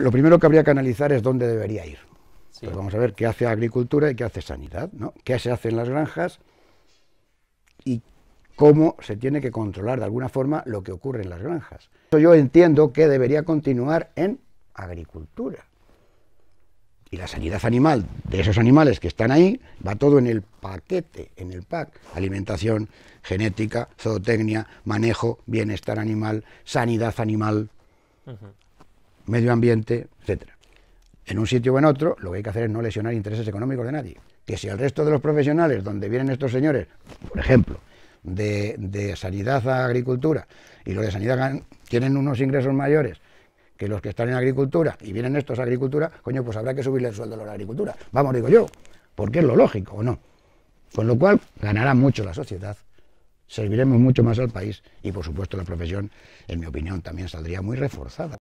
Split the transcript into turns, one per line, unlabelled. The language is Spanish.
lo primero que habría que analizar es dónde debería ir. Pues vamos a ver qué hace agricultura y qué hace sanidad, ¿no? qué se hace en las granjas y cómo se tiene que controlar de alguna forma lo que ocurre en las granjas. Yo entiendo que debería continuar en agricultura. Y la sanidad animal de esos animales que están ahí va todo en el paquete, en el pack. Alimentación, genética, zootecnia, manejo, bienestar animal, sanidad animal medio ambiente, etcétera. En un sitio o en otro, lo que hay que hacer es no lesionar intereses económicos de nadie. Que si al resto de los profesionales, donde vienen estos señores, por ejemplo, de, sanidad a agricultura, y los de sanidad tienen unos ingresos mayores que los que están en agricultura y vienen estos a agricultura, coño, pues habrá que subirle el sueldo a la agricultura. Vamos, digo yo, porque es lo lógico, ¿o no? Con lo cual ganará mucho la sociedad, serviremos mucho más al país y, por supuesto, la profesión, en mi opinión, también saldría muy reforzada.